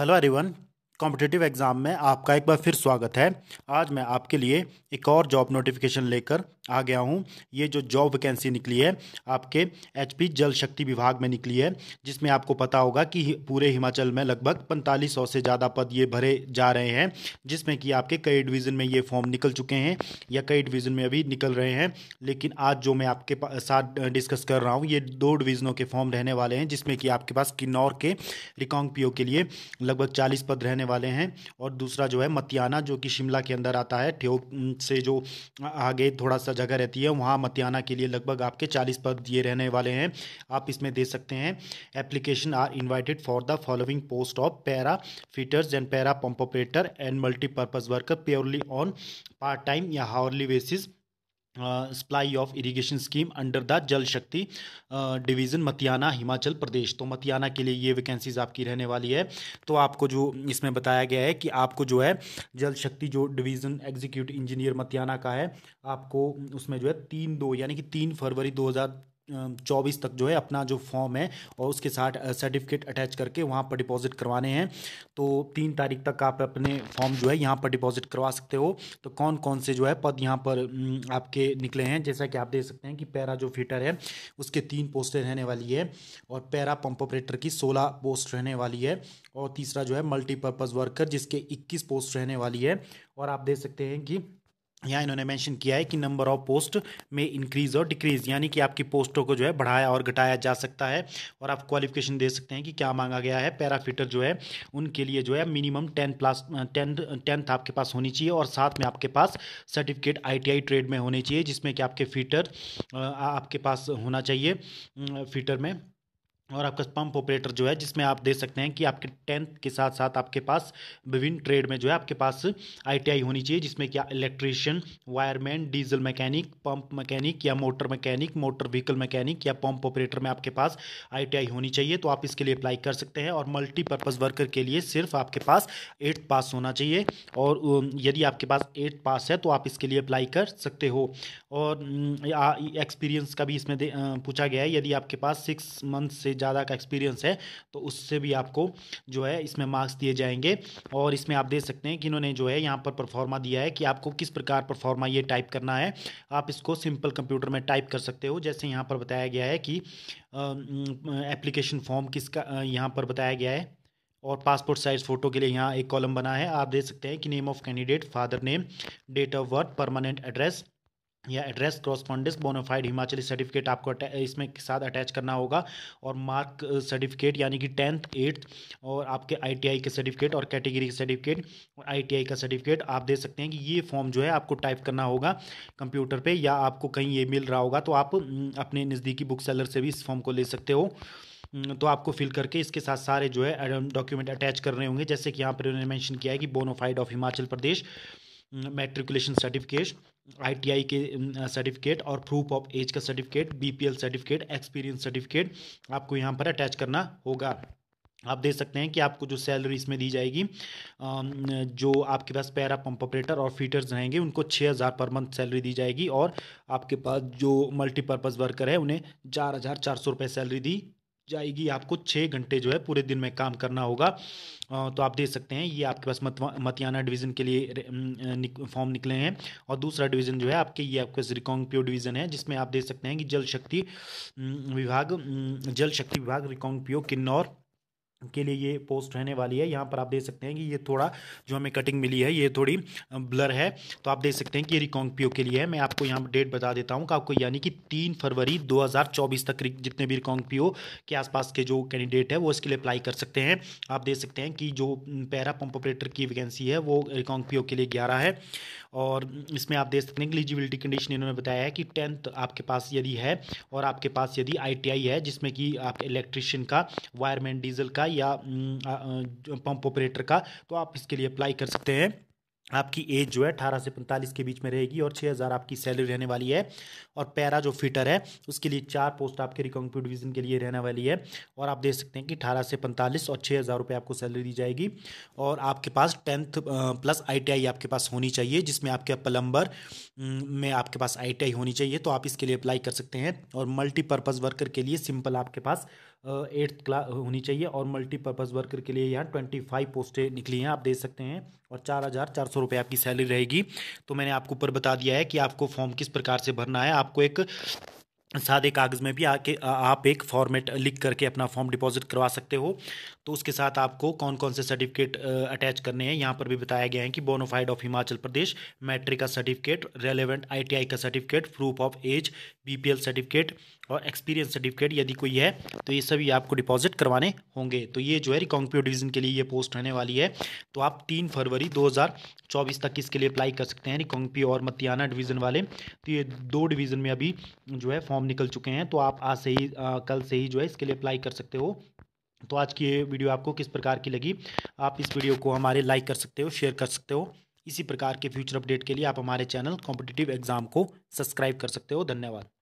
Hello everyone. Competitive exam में आपका एक बार फिर स्वागत है आज मैं आपके लिए एक और जॉब नोटिफिकेशन लेकर आ गया हूँ ये जो जॉब वैकेंसी निकली है आपके एचपी जल शक्ति विभाग में निकली है जिसमें आपको पता होगा कि पूरे हिमाचल में लगभग पैंतालीस सौ से ज़्यादा पद ये भरे जा रहे हैं जिसमें कि आपके कई डिवीज़न में ये फॉर्म निकल चुके हैं या कई डिवीज़न में अभी निकल रहे हैं लेकिन आज जो मैं आपके साथ डिस्कस कर रहा हूँ ये दो डिवीज़नों के फॉर्म रहने वाले हैं जिसमें कि आपके पास किन्नौर के रिकॉन्ग पीओ के लिए लगभग चालीस पद रहने वाले हैं और दूसरा जो है मतियाना जो कि शिमला के अंदर आता है ठेक से जो आगे थोड़ा सा जगह रहती है वहाँ मतियाना के लिए लगभग आपके चालीस पद दिए रहने वाले हैं आप इसमें दे सकते हैं application are invited for the following post of para fitters and para pump operator and multipurpose worker purely on part time या hourly basis supply of irrigation scheme under the Jal Shakti division Matiyana Himachal प्रदेश तो मतियाना के लिए ये वैकेंसीज आपकी रहने वाली है तो आपको जो इसमें बताया गया है कि आपको जो है जल शक्ति जो डिवीज़न एग्जीक्यूटिव इंजीनियर मतियाना का है आपको उसमें जो है तीन दो यानी कि तीन फरवरी दो हज़ार चौबीस तक जो है अपना जो फॉर्म है और उसके साथ सर्टिफिकेट अटैच करके वहाँ पर डिपॉजिट करवाने हैं तो तीन तारीख तक आप अपने फॉर्म जो है यहाँ पर डिपॉजिट करवा सकते हो तो कौन कौन से जो है पद यहाँ पर आपके निकले हैं जैसा कि आप देख सकते हैं कि पैरा जो फिटर है उसके तीन पोस्टें रहने वाली है और पैरा पंप ऑपरेटर की सोलह पोस्ट रहने वाली है और तीसरा जो है मल्टीपर्पज़ वर्कर जिसके इक्कीस पोस्ट रहने वाली है और आप देख सकते हैं कि यहाँ इन्होंने मेंशन किया है कि नंबर ऑफ पोस्ट में इंक्रीज और डिक्रीज यानी कि आपकी पोस्टों को जो है बढ़ाया और घटाया जा सकता है और आप क्वालिफिकेशन दे सकते हैं कि क्या मांगा गया है पैराफिटर जो है उनके लिए जो है minimum ten plus ten tenth आपके पास होनी चाहिए और साथ में आपके पास सर्टिफिकेट आई ट्रेड में होने चाहिए जिसमें कि आपके फीटर आपके पास होना चाहिए फीटर में और आपका पंप ऑपरेटर जो है जिसमें आप दे सकते हैं कि आपके टेंथ के साथ साथ आपके पास विभिन्न ट्रेड में जो है आपके पास आईटीआई होनी चाहिए जिसमें क्या electrician wireman diesel mechanic pump mechanic या motor mechanic motor vehicle mechanic या पंप ऑपरेटर में आपके पास आईटीआई होनी चाहिए तो आप इसके लिए अप्लाई कर सकते हैं और मल्टीपर्पज़ वर्कर के लिए सिर्फ आपके पास एट्थ पास होना चाहिए और यदि आपके पास एट्थ पास है तो आप इसके लिए अप्लाई कर सकते हो और एक्सपीरियंस का भी इसमें पूछा गया है यदि आपके पास सिक्स मंथ से ज़्यादा का एक्सपीरियंस है तो उससे भी आपको जो है इसमें मार्क्स दिए जाएंगे और इसमें आप देख सकते हैं कि इन्होंने जो है यहाँ पर परफॉर्मा दिया है कि आपको किस प्रकार परफॉर्मा ये टाइप करना है आप इसको सिंपल कंप्यूटर में टाइप कर सकते हो जैसे यहाँ पर बताया गया है कि एप्लीकेशन फॉर्म किसका यहाँ पर बताया गया है और पासपोर्ट साइज़ फ़ोटो के लिए यहाँ एक कॉलम बना है आप देख सकते हैं कि name of candidate father name date of birth permanent address या address correspondence bonafide Himachali certificate आपको इसमें के साथ अटैच करना होगा और मार्क सर्टिफिकेट uh, यानी कि टेंथ एट्थ और आपके आईटीआई के सर्टिफिकेट और कैटेगरी के सर्टिफिकेट और आईटीआई का सर्टिफिकेट आप दे सकते हैं कि ये फॉर्म जो है आपको टाइप करना होगा कंप्यूटर पे या आपको कहीं ये मिल रहा होगा तो आप mm, अपने नज़दीकी बुक सेलर से भी इस फॉर्म को ले सकते हो mm, तो आपको फिल करके इसके साथ सारे जो है डॉक्यूमेंट अटैच कर रहे होंगे जैसे कि यहाँ पर उन्होंने मैंशन किया है कि bonafide of Himachal Pradesh matriculation certificate ITI के सर्टिफिकेट और प्रूफ ऑफ एज का certificate BPL certificate experience certificate आपको यहाँ पर अटैच करना होगा आप देख सकते हैं कि आपको जो सैलरी इसमें दी जाएगी जो आपके पास पैरा पंप ऑपरेटर और फीटर्स रहेंगे उनको छः हज़ार पर मंथ सैलरी दी जाएगी और आपके पास जो मल्टीपर्पज़ वर्कर है उन्हें चार हज़ार चार सौ रुपये सैलरी दी जाएगी आपको छः घंटे जो है पूरे दिन में काम करना होगा तो आप देख सकते हैं ये आपके पास मत, मतियाना डिवीज़न के लिए निक, फॉर्म निकले हैं और दूसरा डिवीज़न जो है आपके ये आपके रिकॉन्ग प्यो डिवीज़न है जिसमें आप देख सकते हैं कि जल शक्ति विभाग जल शक्ति विभाग प्यो किन्नौर के लिए ये पोस्ट रहने वाली है यहाँ पर आप देख सकते हैं कि ये थोड़ा जो हमें कटिंग मिली है ये थोड़ी ब्लर है तो आप देख सकते हैं कि ये रिकॉन्ग के लिए है मैं आपको यहाँ पर डेट बता देता हूँ कि आपको यानी कि तीन फरवरी 2024 तक जितने भी रिकॉन्ग के आसपास के जो कैंडिडेट है वो इसके लिए अप्लाई कर सकते हैं आप देख सकते हैं कि जो पैरा पंप ऑपरेटर की वैकेंसी है वो रिकॉन्ग के लिए ग्यारह है और इसमें आप देख सकते हैं एलिजिबिलिटी कंडीशन इन्होंने बताया है कि टेंथ आपके पास यदि है और आपके पास यदि आई है जिसमें कि आप इलेक्ट्रिशियन का वायरमैन डीजल का या पंप हम्म, ऑपरेटर का तो आप इसके लिए अप्लाई कर सकते हैं आपकी एज जो है अठारह से पैंतालीस के बीच में रहेगी और छः हज़ार आपकी सैलरी रहने वाली है और पैरा जो फिटर है उसके लिए चार पोस्ट आपके रिकॉन्क्यू डिवीज़न के लिए रहने वाली है और आप देख सकते हैं कि अठारह से पैंतालीस और छः हज़ार रुपये आपको सैलरी दी जाएगी और आपके पास टेंथ प्लस आई आपके पास होनी चाहिए जिसमें आपके प्लम्बर में आपके पास आई होनी चाहिए तो आप इसके लिए अप्लाई कर सकते हैं और मल्टीपर्पज़ वर्कर के लिए सिंपल आपके पास एट्थ क्लास होनी चाहिए और मल्टीपर्पज़ वर्कर के लिए यहाँ ट्वेंटी फाइव पोस्टें निकली हैं आप दे सकते हैं और चार हज़ार चार सौ रुपये आपकी सैलरी रहेगी तो मैंने आपको ऊपर बता दिया है कि आपको फॉर्म किस प्रकार से भरना है आपको एक सादे कागज़ में भी आके आप एक फॉर्मेट लिख करके अपना फॉर्म डिपॉजिट करवा सकते हो तो उसके साथ आपको कौन कौन से सर्टिफिकेट अटैच करने हैं यहाँ पर भी बताया गया है कि bonafide of Himachal Pradesh matric का सर्टिफिकेट रेलेवेंट आईटीआई का certificate proof of age BPL certificate और एक्सपीरियंस सर्टिफिकेट यदि कोई है तो ये सभी आपको डिपॉजिट करवाने होंगे तो ये जो है रिकॉन्क्यू डिवीज़न के लिए ये पोस्ट रहने वाली है तो आप तीन फरवरी 2024 तक इसके लिए अप्लाई कर सकते हैं रिकॉन्क्यू और मतियाना डिवीज़न वाले तो ये दो डिवीज़न में अभी जो है फॉर्म फॉर्म निकल चुके हैं तो आप आज से ही आ, कल से ही जो है इसके लिए अप्लाई कर सकते हो तो आज की ये वीडियो आपको किस प्रकार की लगी आप इस वीडियो को हमारे लाइक कर सकते हो शेयर कर सकते हो इसी प्रकार के फ्यूचर अपडेट के लिए आप हमारे चैनल कॉम्पिटिटिव एग्जाम को सब्सक्राइब कर सकते हो धन्यवाद